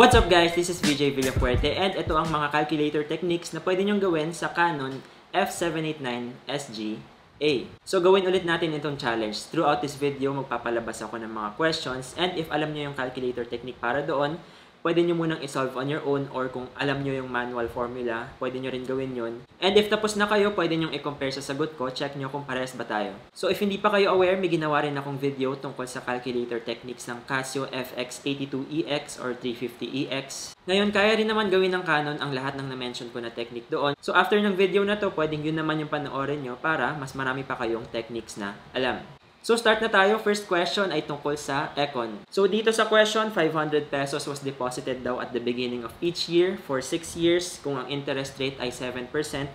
What's up guys? This is VJ Villafuerte and ito ang mga calculator techniques na pwede nyong gawin sa Canon F789SG-A. So gawin ulit natin itong challenge. Throughout this video, magpapalabas ako ng mga questions and if alam niyo yung calculator technique para doon, pwede nyo munang isolve on your own or kung alam nyo yung manual formula, pwede nyo rin gawin yon. And if tapos na kayo, pwede nyo i-compare sa sagot ko, check nyo kung pares ba tayo. So if hindi pa kayo aware, may ginawa rin akong video tungkol sa calculator techniques ng Casio FX82EX e or 350EX. E Ngayon, kaya rin naman gawin ng Canon ang lahat ng na-mention ko na technique doon. So after ng video na to, pwedeng yun naman yung panoorin nyo para mas marami pa kayong techniques na alam. So start na tayo. First question ay tungkol sa econ. So dito sa question, 500 pesos was deposited daw at the beginning of each year for 6 years kung ang interest rate ay 7%.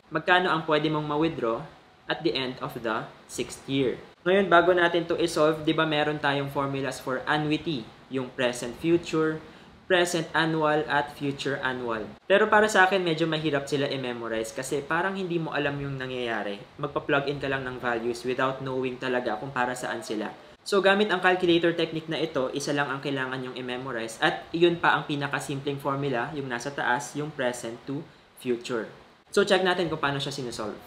Magkano ang pwede mong ma-withdraw at the end of the 6th year? Ngayon, bago natin to isolve, di ba meron tayong formulas for annuity, yung present future, present annual at future annual. Pero para sa akin, medyo mahirap sila i-memorize kasi parang hindi mo alam yung nangyayari. Magpa-plug in ka lang ng values without knowing talaga kung para saan sila. So gamit ang calculator technique na ito, isa lang ang kailangan yung i-memorize at iyon pa ang pinakasimpleng formula, yung nasa taas, yung present to future. So check natin kung paano siya sinusolve.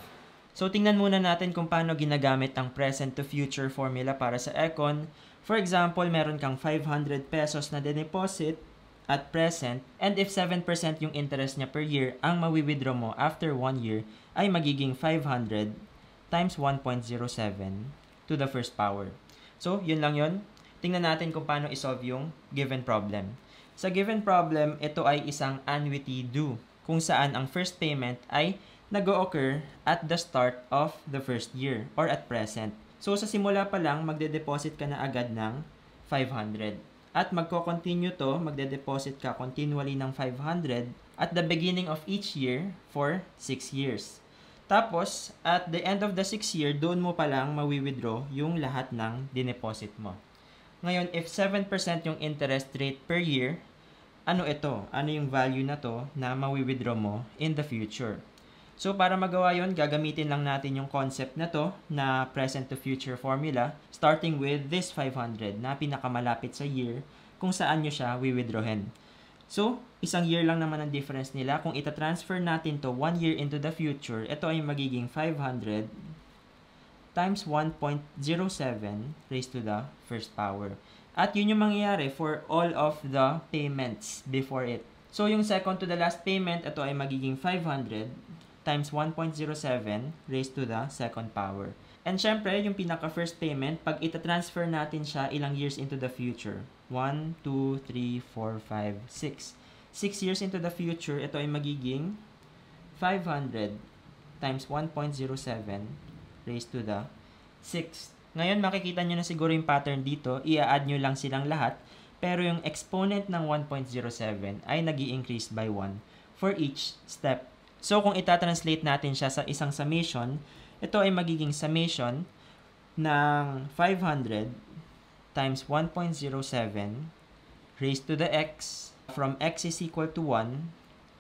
So tingnan muna natin kung paano ginagamit ang present to future formula para sa econ. For example, meron kang 500 pesos na deposit at present and if 7% yung interest niya per year ang mawi-withdraw mo after 1 year ay magiging 500 times 1.07 to the first power. So, yun lang yun. Tingnan natin kung paano isolve yung given problem. Sa given problem, ito ay isang annuity due kung saan ang first payment ay nag-o-occur at the start of the first year or at present. So, sa simula pa lang, magde-deposit ka na agad ng 500. At magko-continue to, magde-deposit ka continually ng 500 at the beginning of each year for 6 years. Tapos, at the end of the 6 year, doon mo palang mawi-withdraw yung lahat ng dineposit mo. Ngayon, if 7% yung interest rate per year, ano ito? Ano yung value na to na mawi-withdraw mo in the future? So para magawa yon gagamitin lang natin yung concept na to na present to future formula starting with this 500 na pinakamalapit sa year kung saan nyo siya wiwithdrawin. So, isang year lang naman ang difference nila. Kung ita-transfer natin to one year into the future, ito ay magiging 500 times 1.07 raised to the first power. At yun yung mangyayari for all of the payments before it. So, yung second to the last payment, ito ay magiging 500 times 1.07 raised to the second power. And syempre, yung pinaka-first payment, pag ita-transfer natin siya ilang years into the future. 1, 2, 3, 4, 5, 6. 6 years into the future, ito ay magiging 500 times 1.07 raised to the 6th. Ngayon, makikita nyo na siguro yung pattern dito. ia add nyo lang silang lahat. Pero yung exponent ng 1.07 ay nag increase by 1 for each step So kung itatranslate natin siya sa isang summation, ito ay magiging summation ng 500 times 1.07 raised to the x from x is equal to 1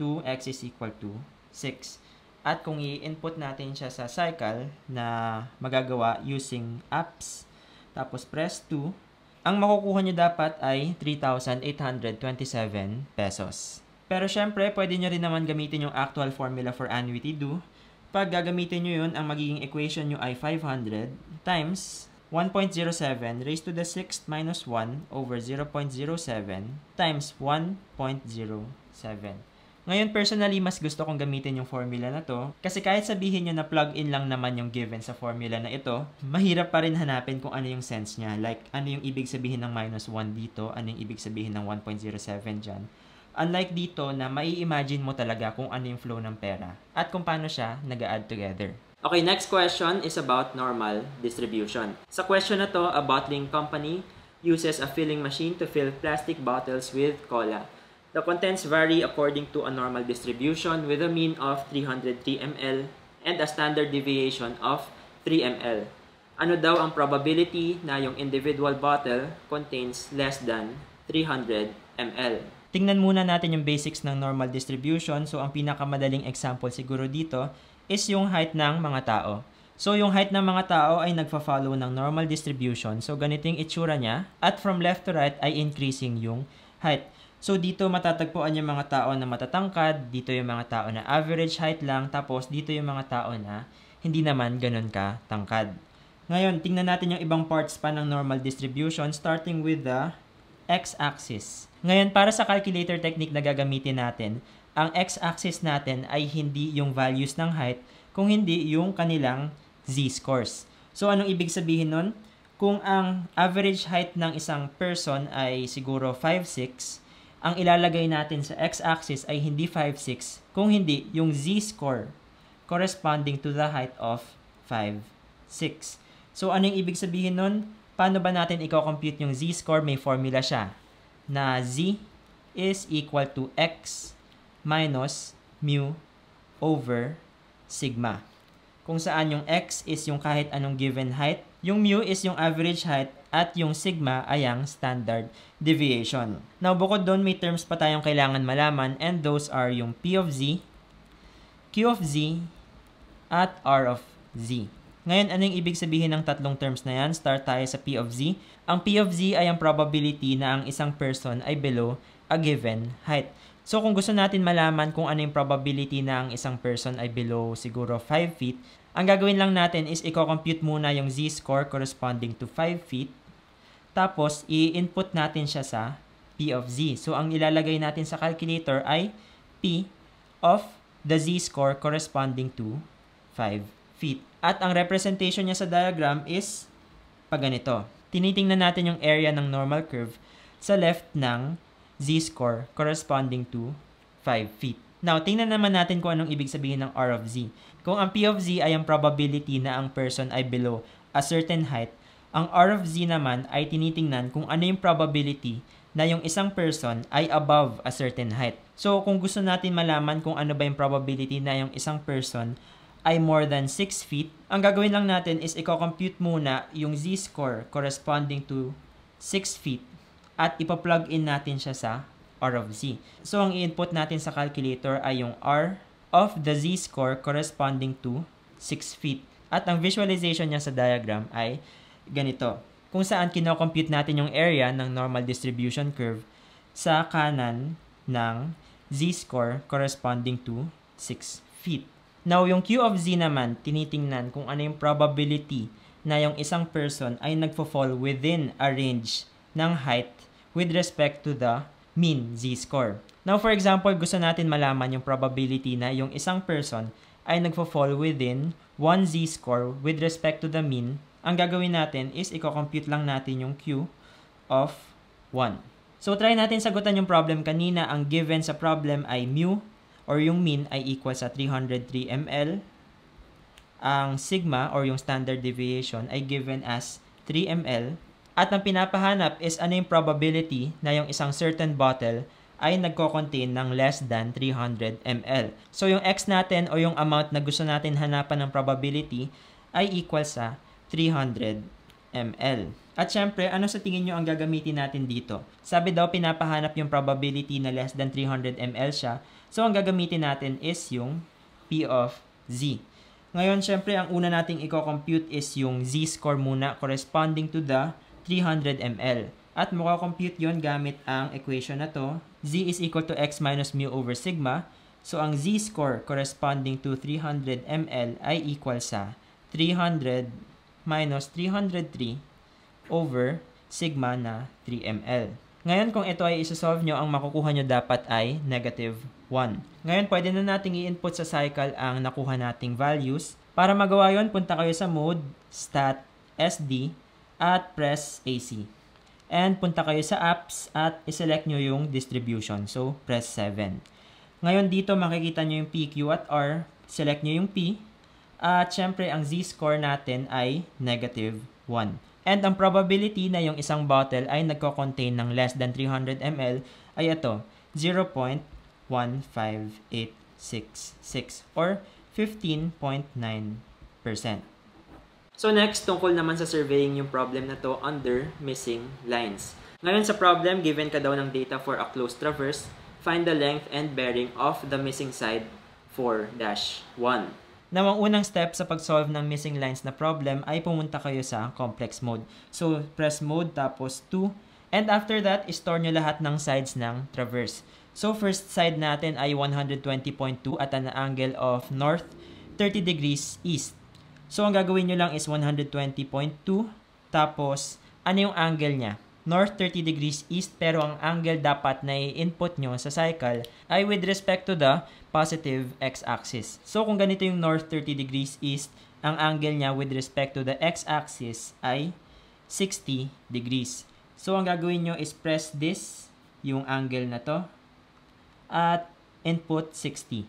to x is equal to 6. At kung i-input natin siya sa cycle na magagawa using apps, tapos press 2, ang makukuha niya dapat ay 3,827 pesos. Pero syempre, pwede nyo rin naman gamitin yung actual formula for annuity due. Pag gagamitin nyo yun, ang magiging equation nyo ay 500 times 1.07 raised to the 6th minus 1 over 0.07 times 1.07. Ngayon, personally, mas gusto kong gamitin yung formula na to kasi kahit sabihin nyo na plug-in lang naman yung given sa formula na ito, mahirap pa rin hanapin kung ano yung sense niya. Like, ano yung ibig sabihin ng minus 1 dito, ano yung ibig sabihin ng 1.07 dyan. Unlike dito na mai-imagine mo talaga kung ano yung flow ng pera at kung paano siya nag add together. Okay, next question is about normal distribution. Sa question na to, a bottling company uses a filling machine to fill plastic bottles with cola. The contents vary according to a normal distribution with a mean of 303 ml and a standard deviation of 3 ml. Ano daw ang probability na yung individual bottle contains less than 300 ml? Tingnan muna natin yung basics ng normal distribution. So, ang pinakamadaling example siguro dito is yung height ng mga tao. So, yung height ng mga tao ay nagfa-follow ng normal distribution. So, ganito yung itsura niya. At from left to right ay increasing yung height. So, dito matatagpuan yung mga tao na matatangkad, dito yung mga tao na average height lang, tapos dito yung mga tao na hindi naman ganun ka tangkad. Ngayon, tingnan natin yung ibang parts pa ng normal distribution starting with the x-axis. Ngayon, para sa calculator technique na gagamitin natin, ang x-axis natin ay hindi yung values ng height, kung hindi yung kanilang z-scores. So, anong ibig sabihin nun? Kung ang average height ng isang person ay siguro 5'6", ang ilalagay natin sa x-axis ay hindi 5'6", kung hindi yung z-score corresponding to the height of 5'6". So, ano yung ibig sabihin nun? Paano ba natin i-compute yung z-score? May formula siya na z is equal to x minus mu over sigma. Kung saan yung x is yung kahit anong given height, yung mu is yung average height, at yung sigma ay ang standard deviation. Now, bukod doon, may terms pa tayong kailangan malaman and those are yung p of z, q of z, at r of z. Ngayon, ano yung ibig sabihin ng tatlong terms na yan? Start tayo sa P of Z. Ang P of Z ay ang probability na ang isang person ay below a given height. So kung gusto natin malaman kung ano yung probability na ang isang person ay below siguro 5 feet, ang gagawin lang natin is i-compute muna yung z-score corresponding to 5 feet. Tapos, i-input natin siya sa P of Z. So, ang ilalagay natin sa calculator ay P of the z-score corresponding to 5 feet. At ang representation niya sa diagram is paganito. Tinitingnan natin yung area ng normal curve sa left ng z-score corresponding to 5 feet. Now, tingnan naman natin kung anong ibig sabihin ng R of z. Kung ang P of z ay ang probability na ang person ay below a certain height, ang R of z naman ay tinitingnan kung ano yung probability na yung isang person ay above a certain height. So, kung gusto natin malaman kung ano ba yung probability na yung isang person ay more than 6 feet, ang gagawin lang natin is i-compute muna yung z-score corresponding to 6 feet at ipa-plug in natin siya sa R of z. So, ang input natin sa calculator ay yung R of the z-score corresponding to 6 feet. At ang visualization niya sa diagram ay ganito. Kung saan kinocompute natin yung area ng normal distribution curve sa kanan ng z-score corresponding to 6 feet. Now, yung Q of Z naman, tinitingnan kung ano yung probability na yung isang person ay nagfo-fall within a range ng height with respect to the mean z-score. Now, for example, gusto natin malaman yung probability na yung isang person ay nagfo-fall within 1 z-score with respect to the mean. Ang gagawin natin is i-compute lang natin yung Q of 1. So, try natin sagutan yung problem kanina. Ang given sa problem ay mu or yung mean ay equal sa 303 ml. Ang sigma or yung standard deviation ay given as 3 ml. At ang pinapahanap is ano yung probability na yung isang certain bottle ay nagko-contain ng less than 300 ml. So yung x natin o yung amount na gusto natin hanapan ng probability ay equal sa 300 ml. At syempre, ano sa tingin nyo ang gagamitin natin dito? Sabi daw pinapahanap yung probability na less than 300 ml siya So, ang gagamitin natin is yung P of Z. Ngayon, syempre, ang una nating i-compute is yung Z-score muna corresponding to the 300 ml. At compute yon gamit ang equation na to. Z is equal to X minus mu over sigma. So, ang Z-score corresponding to 300 ml ay equal sa 300 minus 303 over sigma na 3 ml. Ngayon, kung ito ay isosolve nyo, ang makukuha nyo dapat ay negative 1. Ngayon, pwede na nating i-input sa cycle ang nakuha nating values. Para magawa yon punta kayo sa mode, stat, SD, at press AC. And punta kayo sa apps at iselect nyo yung distribution. So, press 7. Ngayon dito makikita nyo yung p, q, at R. Select nyo yung P. At syempre, ang Z-score natin ay negative 1. And ang probability na yung isang bottle ay nagko-contain ng less than 300 ml ay ito, 0. 15866 or 15.9%. So next, tungkol naman sa surveying yung problem na to under missing lines. Ngayon sa problem, given ka daw ng data for a closed traverse, find the length and bearing of the missing side 4-1. Now, ang unang step sa pag-solve ng missing lines na problem ay pumunta kayo sa complex mode. So, press mode tapos 2. And after that, store nyo lahat ng sides ng traverse. So first side natin ay 120.2 at an angle of north 30 degrees east. So ang gagawin nyo lang is 120.2 tapos ano yung angle niya? North 30 degrees east pero ang angle dapat na i-input nyo sa cycle ay with respect to the positive x-axis. So kung ganito yung north 30 degrees east, ang angle niya with respect to the x-axis ay 60 degrees. So, ang gagawin nyo is press this, yung angle na to, at input 60.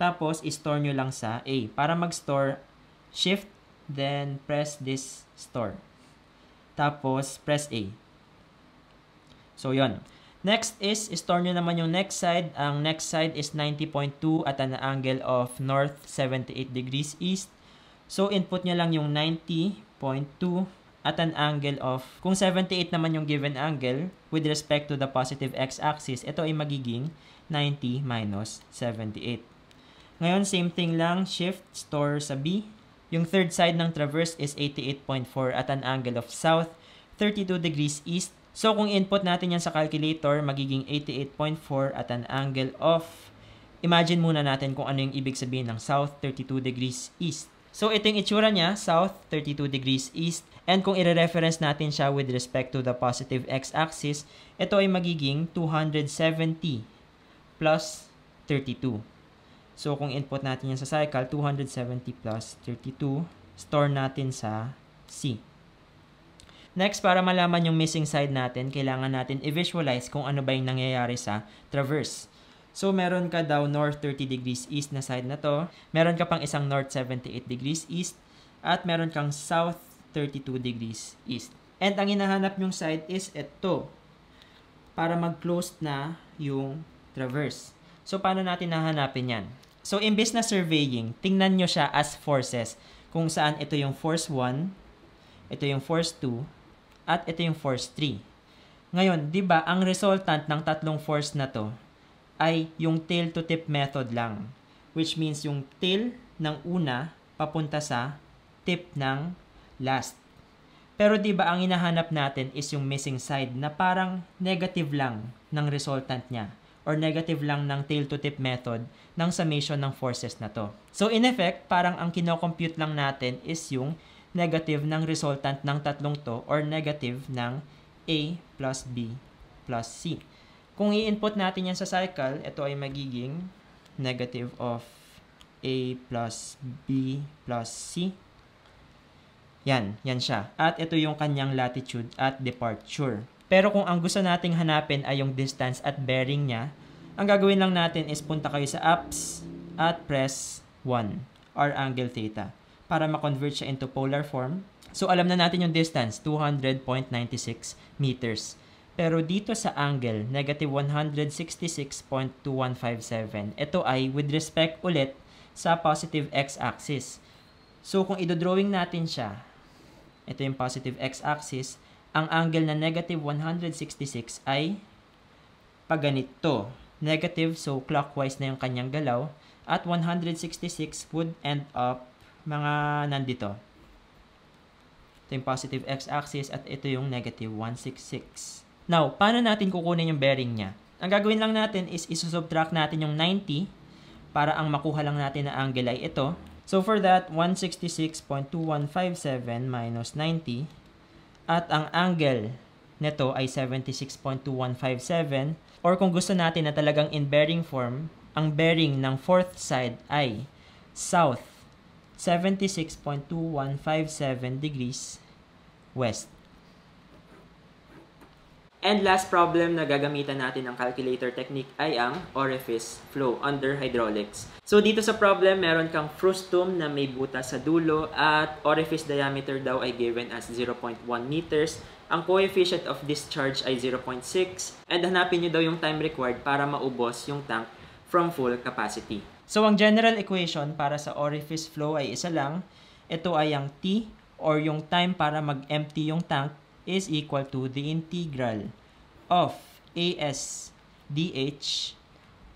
Tapos, i-store nyo lang sa A. Para mag-store, shift, then press this store. Tapos, press A. So, yon. Next is, i store nyo naman yung next side. Ang next side is 90.2 at an angle of north 78 degrees east. So, input nyo lang yung 90.2 at an angle of, kung 78 naman yung given angle with respect to the positive x-axis, ito ay magiging 90 minus 78. Ngayon, same thing lang, shift, store sa B. Yung third side ng traverse is 88.4 at an angle of south, 32 degrees east. So, kung input natin yan sa calculator, magiging 88.4 at an angle of, imagine muna natin kung ano yung ibig sabihin ng south, 32 degrees east. So ito yung itsura niya, south 32 degrees east. And kung i-reference natin siya with respect to the positive x-axis, ito ay magiging 270 plus 32. So kung input natin yan sa cycle, 270 plus 32, store natin sa C. Next, para malaman yung missing side natin, kailangan natin i-visualize kung ano ba yung nangyayari sa traverse. So, meron ka daw north 30 degrees east na side na to. Meron ka pang isang north 78 degrees east. At meron kang south 32 degrees east. And ang hinahanap yung side is ito. Para mag-close na yung traverse. So, paano natin nahanapin yan? So, imbes na surveying, tingnan nyo siya as forces. Kung saan ito yung force 1, ito yung force 2, at ito yung force 3. Ngayon, 'di ba, ang resultant ng tatlong force na 'to ay yung tail to tip method lang. Which means yung tail ng una papunta sa tip ng last. Pero 'di ba ang hinahanap natin is yung missing side na parang negative lang ng resultant niya or negative lang ng tail to tip method ng summation ng forces na to. So in effect, parang ang kinocompute lang natin is yung negative ng resultant ng tatlong to or negative ng A plus B plus C. Kung i-input natin yan sa cycle, ito ay magiging negative of A plus B plus C. Yan, yan siya. At ito yung kanyang latitude at departure. Pero kung ang gusto nating hanapin ay yung distance at bearing niya, ang gagawin lang natin is punta kayo sa apps at press 1 or angle theta para ma-convert siya into polar form. So alam na natin yung distance, 200.96 meters. Pero dito sa angle, negative 166.2157, ito ay with respect ulit sa positive x-axis. So kung idodrawing natin siya, ito yung positive x-axis, ang angle na negative 166 ay paganito. Negative, so clockwise na yung kanyang galaw. At 166 would end up mga nandito. Ito yung positive x-axis at ito yung negative 166. Now, paano natin kukunin yung bearing niya? Ang gagawin lang natin is isusubtract natin yung 90 para ang makuha lang natin na angle ay ito. So for that, 166.2157 minus 90 at ang angle nito ay 76.2157 or kung gusto natin na talagang in bearing form, ang bearing ng fourth side ay south 76.2157 degrees west. And last problem na gagamitan natin ng calculator technique ay ang orifice flow under hydraulics. So dito sa problem, meron kang frustum na may butas sa dulo at orifice diameter daw ay given as 0.1 meters. Ang coefficient of discharge ay 0.6 and hanapin nyo daw yung time required para maubos yung tank from full capacity. So ang general equation para sa orifice flow ay isa lang. Ito ay ang T or yung time para mag-empty yung tank is equal to the integral of AS dH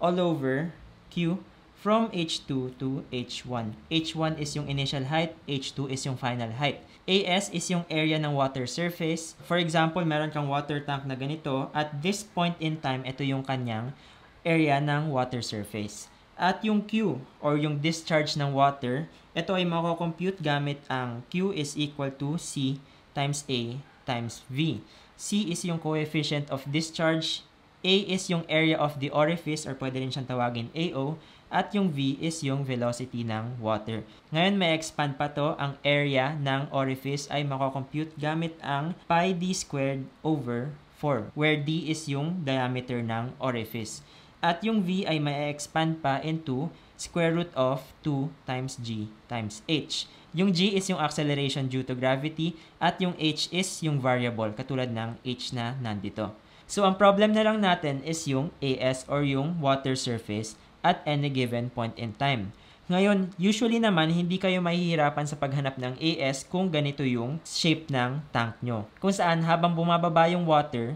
all over Q from H2 to H1. H1 is yung initial height, H2 is yung final height. AS is yung area ng water surface. For example, meron kang water tank na ganito. At this point in time, ito yung kanyang area ng water surface. At yung Q, or yung discharge ng water, ito ay makocompute gamit ang Q is equal to C times A times V. C is yung coefficient of discharge. A is yung area of the orifice or pwede rin siyang tawagin AO. At yung V is yung velocity ng water. Ngayon, may expand pa to. Ang area ng orifice ay compute gamit ang pi d squared over 4, where d is yung diameter ng orifice. At yung V ay may expand pa into square root of 2 times G times H. Yung G is yung acceleration due to gravity at yung H is yung variable katulad ng H na nandito. So ang problem na lang natin is yung AS or yung water surface at any given point in time. Ngayon, usually naman, hindi kayo mahihirapan sa paghanap ng AS kung ganito yung shape ng tank nyo. Kung saan, habang bumababa yung water,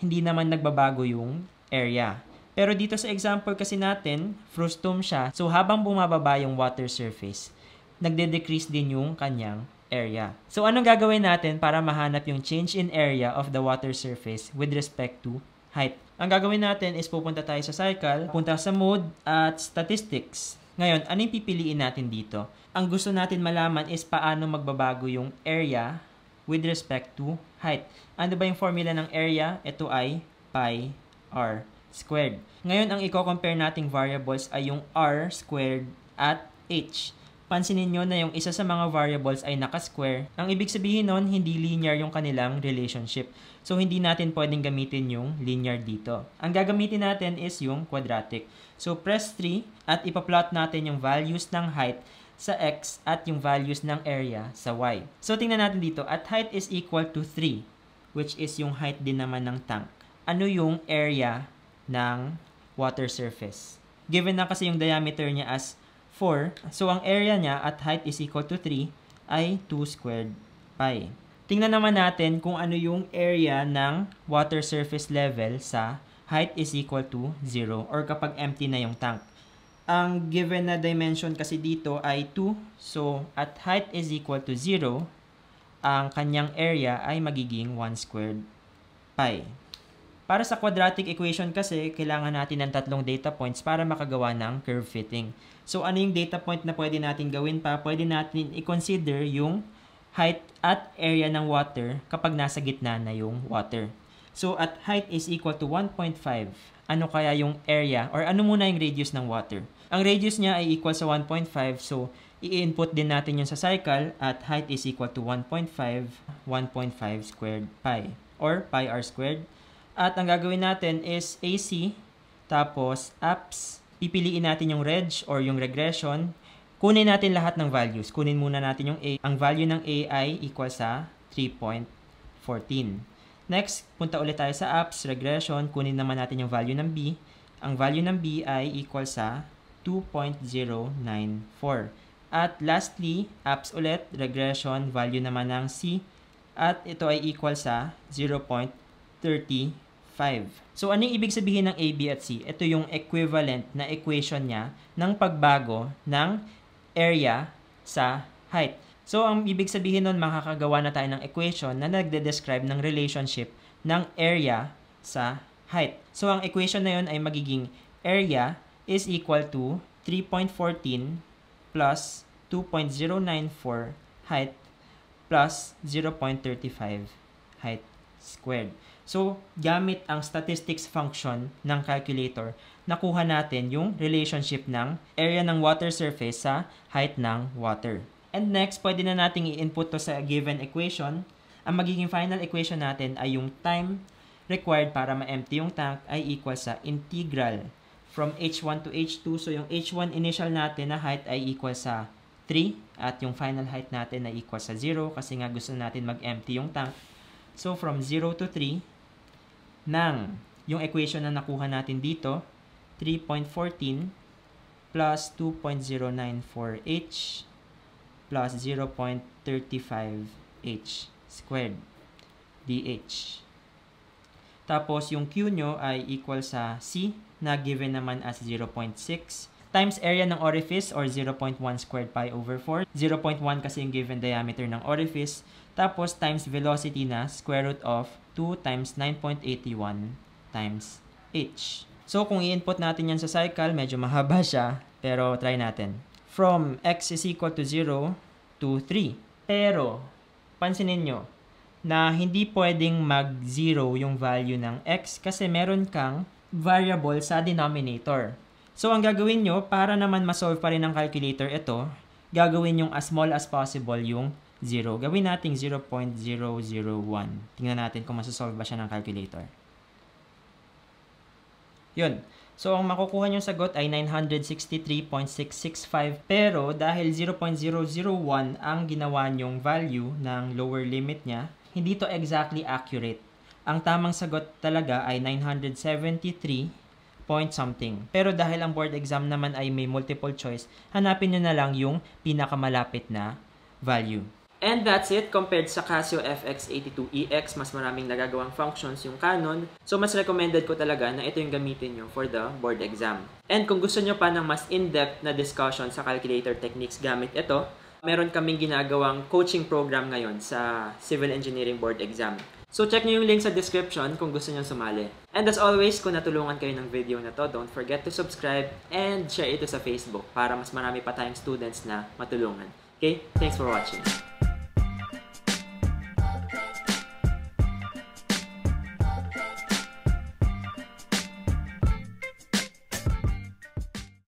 hindi naman nagbabago yung area. Pero dito sa example kasi natin, frustum siya. So habang bumababa yung water surface, nagde-decrease din yung kanyang area. So, anong gagawin natin para mahanap yung change in area of the water surface with respect to height? Ang gagawin natin is pupunta tayo sa cycle, punta sa mode at statistics. Ngayon, ano yung pipiliin natin dito? Ang gusto natin malaman is paano magbabago yung area with respect to height. Ano ba yung formula ng area? Ito ay pi r squared. Ngayon, ang i-compare nating variables ay yung r squared at h pansinin nyo na yung isa sa mga variables ay naka-square, ang ibig sabihin nun, hindi linear yung kanilang relationship. So, hindi natin pwedeng gamitin yung linear dito. Ang gagamitin natin is yung quadratic. So, press 3 at ipa-plot natin yung values ng height sa x at yung values ng area sa y. So, tingnan natin dito. At height is equal to 3, which is yung height din naman ng tank. Ano yung area ng water surface? Given na kasi yung diameter niya as 4. So, ang area niya at height is equal to 3 ay 2 squared pi. Tingnan naman natin kung ano yung area ng water surface level sa height is equal to 0 or kapag empty na yung tank. Ang given na dimension kasi dito ay 2. So, at height is equal to 0, ang kanyang area ay magiging 1 squared pi. Para sa quadratic equation kasi, kailangan natin ng tatlong data points para makagawa ng curve fitting. So, ano yung data point na pwede natin gawin pa? Pwede natin i-consider yung height at area ng water kapag nasa gitna na yung water. So, at height is equal to 1.5. Ano kaya yung area or ano muna yung radius ng water? Ang radius niya ay equal sa 1.5. So, i-input din natin yun sa cycle at height is equal to 1.5, 1.5 squared pi or pi r squared at ang gagawin natin is AC, tapos apps, pipiliin natin yung reg or yung regression. Kunin natin lahat ng values. Kunin muna natin yung A. Ang value ng AI equal sa 3.14. Next, punta ulit tayo sa apps, regression. Kunin naman natin yung value ng B. Ang value ng B ay equal sa 2.094. At lastly, apps ulit, regression, value naman ng C. At ito ay equal sa 0.30 5. So, anong ibig sabihin ng A, B at C? Ito yung equivalent na equation niya ng pagbago ng area sa height. So, ang ibig sabihin nun, makakagawa na tayo ng equation na nagde-describe ng relationship ng area sa height. So, ang equation na yun ay magiging area is equal to 3.14 plus 2.094 height plus 0.35 height squared. So, gamit ang statistics function ng calculator, nakuha natin yung relationship ng area ng water surface sa height ng water. And next, pwede na nating i-input to sa given equation. Ang magiging final equation natin ay yung time required para ma-empty yung tank ay equal sa integral from H1 to H2. So, yung H1 initial natin na height ay equal sa 3 at yung final height natin ay equal sa 0 kasi nga gusto natin mag-empty yung tank. So, from 0 to 3, ng yung equation na nakuha natin dito, 3.14 plus 2.094h plus 0.35h squared dh. Tapos, yung q nyo ay equal sa c na given naman as 0.6 times area ng orifice or 0.1 squared pi over 4. 0.1 kasi yung given diameter ng orifice. Tapos times velocity na square root of 2 times 9.81 times h. So kung i-input natin yan sa cycle, medyo mahaba siya. Pero try natin. From x is equal to 0 to 3. Pero, pansinin nyo, na hindi pwedeng mag-0 yung value ng x kasi meron kang variable sa denominator. So, ang gagawin nyo, para naman masolve pa rin ng calculator ito, gagawin yung as small as possible yung 0. Gawin natin 0.001. Tingnan natin kung masasolve ba siya ng calculator. Yun. So, ang makukuha niyong sagot ay 963.665 pero dahil 0.001 ang ginawa nyong value ng lower limit niya, hindi to exactly accurate. Ang tamang sagot talaga ay 973 point something. Pero dahil ang board exam naman ay may multiple choice, hanapin nyo na lang yung pinakamalapit na value. And that's it compared sa Casio FX82EX, e mas maraming nagagawang functions yung Canon. So mas recommended ko talaga na ito yung gamitin nyo for the board exam. And kung gusto nyo pa ng mas in-depth na discussion sa calculator techniques gamit ito, meron kaming ginagawang coaching program ngayon sa Civil Engineering Board exam. So check nyo yung link sa description kung gusto nyo sumali. And as always, kung natulungan kayo ng video na to, don't forget to subscribe and share ito sa Facebook para mas marami pa tayong students na matulungan. Okay? Thanks for watching.